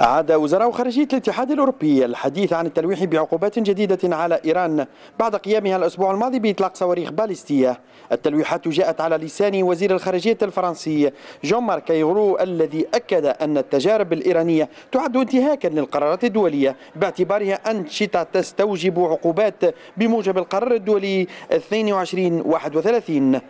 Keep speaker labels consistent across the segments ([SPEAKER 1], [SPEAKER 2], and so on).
[SPEAKER 1] أعاد وزراء خارجية الاتحاد الأوروبي الحديث عن التلويح بعقوبات جديدة على إيران بعد قيامها الأسبوع الماضي بإطلاق صواريخ باليستية التلويحات جاءت على لسان وزير الخارجية الفرنسي جون مارك يغرو الذي أكد أن التجارب الإيرانية تعد انتهاكا للقرارات الدولية باعتبارها أنشطة تستوجب عقوبات بموجب القرار الدولي 2231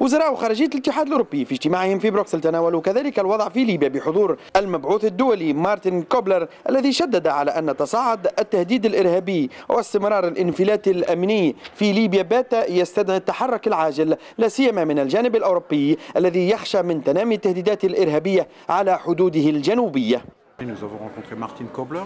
[SPEAKER 1] وزراء خارجية الاتحاد الأوروبي في اجتماعهم في بروكسل تناولوا كذلك الوضع في ليبيا بحضور المبعوث الدولي مارتن كوبلر الذي شدد على أن تصاعد التهديد الإرهابي واستمرار الانفلات الأمني في ليبيا بات يستدعي التحرك العاجل لا سيما من الجانب الأوروبي الذي يخشى من تنامي التهديدات الإرهابية على حدوده الجنوبية. Nous avons rencontré Martin Kobler,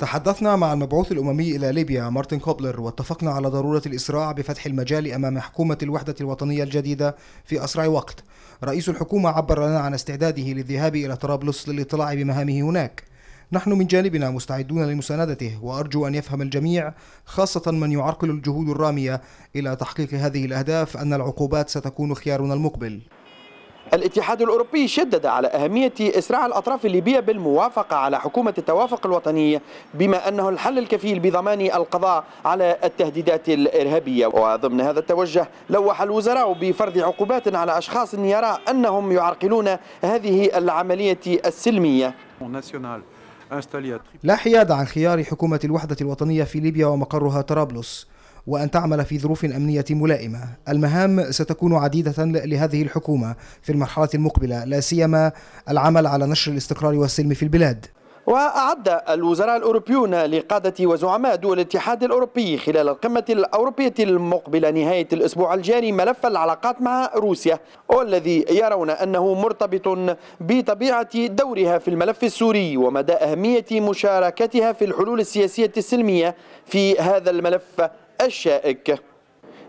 [SPEAKER 2] تحدثنا مع المبعوث الأممي إلى ليبيا مارتن كوبلر واتفقنا على ضرورة الإسراع بفتح المجال أمام حكومة الوحدة الوطنية الجديدة في أسرع وقت رئيس الحكومة عبر لنا عن استعداده للذهاب إلى طرابلس للاطلاع بمهامه هناك نحن من جانبنا مستعدون لمساندته وأرجو أن يفهم الجميع خاصة من يعرقل الجهود الرامية إلى تحقيق هذه الأهداف أن العقوبات ستكون خيارنا المقبل
[SPEAKER 1] الاتحاد الأوروبي شدد على أهمية إسراع الأطراف الليبية بالموافقة على حكومة التوافق الوطني بما أنه الحل الكفيل بضمان القضاء على التهديدات الإرهابية وضمن هذا التوجه لوح الوزراء بفرض عقوبات على أشخاص يرى أنهم يعرقلون هذه العملية السلمية
[SPEAKER 2] لا حياد عن خيار حكومة الوحدة الوطنية في ليبيا ومقرها طرابلس وأن تعمل في ظروف أمنية ملائمة المهام ستكون عديدة لهذه الحكومة في المرحلة المقبلة لا سيما العمل على نشر الاستقرار والسلم في البلاد
[SPEAKER 1] وأعد الوزراء الأوروبيون لقادة وزعماء دول الاتحاد الأوروبي خلال القمة الأوروبية المقبلة نهاية الأسبوع الجاري ملف العلاقات مع روسيا والذي يرون أنه مرتبط بطبيعة دورها في الملف السوري ومدى أهمية مشاركتها في الحلول السياسية السلمية في هذا الملف الشائك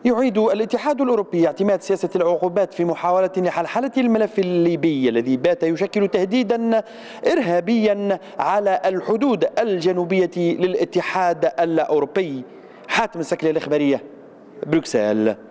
[SPEAKER 1] يعيد الاتحاد الأوروبي اعتماد سياسة العقوبات في محاولة لحلحلة الملف الليبي الذي بات يشكل تهديدا إرهابيا على الحدود الجنوبية للاتحاد الأوروبي حاتم السكلي الإخبارية بروكسل